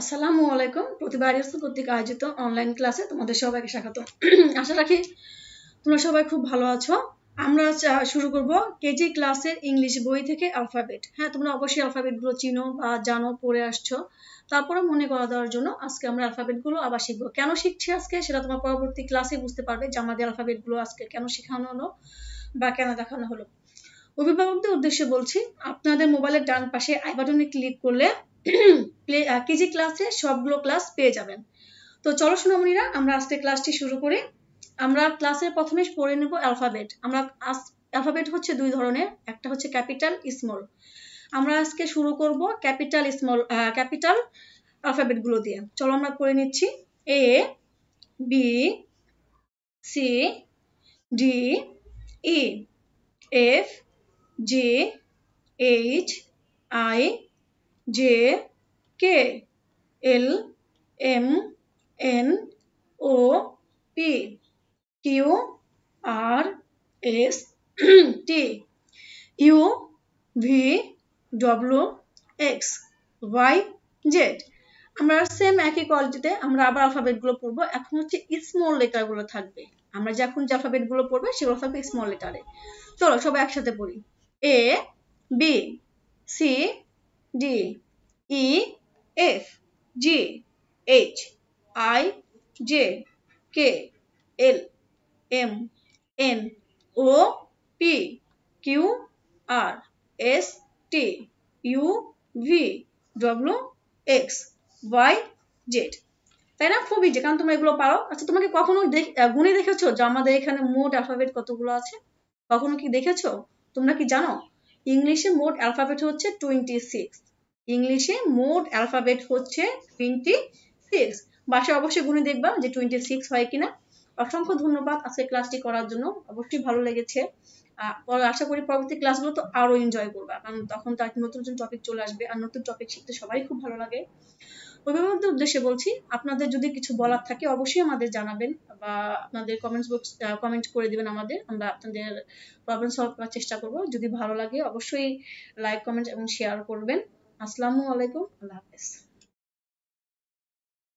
আসসালামু আলাইকুম প্রতিভা আরিয়াস কর্তৃক আয়োজিত অনলাইন ক্লাসে তোমাদের সবাইকে স্বাগত আশা রাখি তোমরা সবাই খুব ভালো আছো আমরা শুরু করব কেজি ক্লাসের ইংলিশ বই থেকে অ্যালফাবেট হ্যাঁ তোমরা অবশ্যই অ্যালফাবেটগুলো চিনো বা জানো পড়ে আসছো তারপরে মনে করা দেওয়ার জন্য আজকে আমরা অ্যালফাবেটগুলো আবার শিখবো কেন শিখছি আজকে সেটা তোমার পরবর্তী ক্লাসে বুঝতে পারবে যে আমাদের অ্যালফাবেটগুলো আজকে কেন শেখানো হলো বা কেন দেখানো হলো অভিভাবকদের উদ্দেশ্যে বলছি আপনাদের মোবাইলের ডান পাশে আই বাটনে ক্লিক করলে কেজি ক্লাসে সবগুলো ক্লাস পেয়ে যাবেন তো চলো সোনামণিরা আমরা আজকে ক্লাসটি শুরু করি আমরা ক্লাসের প্রথমে পড়ে নেব অ্যালফাবেট আমরা অ্যালফাবেট হচ্ছে দুই ধরনের একটা হচ্ছে ক্যাপিটাল স্মল আমরা আজকে শুরু করব ক্যাপিটাল স্মল ক্যাপিটাল অ্যালফাবেটগুলো দিয়ে চলো আমরা পড়ে নিচ্ছি A B C D E F J H I J K L M N O P Q R S T U V W X Y Z আমরা সেম একই কোয়ালিটিতে আমরা আবার গুলো পড়বো এখন হচ্ছে স্মল লেটারগুলো থাকবে আমরা যখন যে গুলো পড়বে সেগুলো থাকবে স্মল লেটারে চলো সবাই একসাথে পড়ি A, B, C, D, E, F, G, H, I, J, K, L, M, N, O, P, Q, R, S, T, U, V, W, X, Y, Z তাই না খুবই যে কারণ তোমরা এগুলো পারো আচ্ছা তোমাকে কখনো গুণে দেখেছো যে আমাদের এখানে মোট অ্যালফাবেট কতগুলো আছে কখনো কি দেখেছো তোমরা কি জানো ইংলিশে মোট অ্যালফাবেট হচ্ছে টোয়েন্টি সিক্স ইংলিশে মোট অ্যালফাবেট হচ্ছে টোয়েন্টি সিক্স বাসায় অবশ্যই গুণে দেখবা যে টোয়েন্টি সিক্স হয় কিনা অসংখ্য ধন্যবাদ আজকে ক্লাসটি করার জন্য অবশ্যই ভালো লেগেছে আশা করি পরবর্তী ক্লাসগুলো তো আরো এনজয় করবা কারণ তখন তো নতুন নতুন টপিক চলে আসবে আর নতুন টপিক শিখতে সবাই খুব ভালো লাগে অভিভাবকদের উদ্দেশ্যে বলছি আপনাদের যদি কিছু বলার থাকে অবশ্যই আমাদের জানাবেন বা আপনাদের কমেন্টস বক্স কমেন্ট করে দিবেন আমাদের আমরা আপনাদের প্রবলেম সলভ করার চেষ্টা করব যদি ভালো লাগে অবশ্যই লাইক কমেন্ট এবং শেয়ার করবেন আসসালামু আলাইকুম আল্লাহ হাফেজ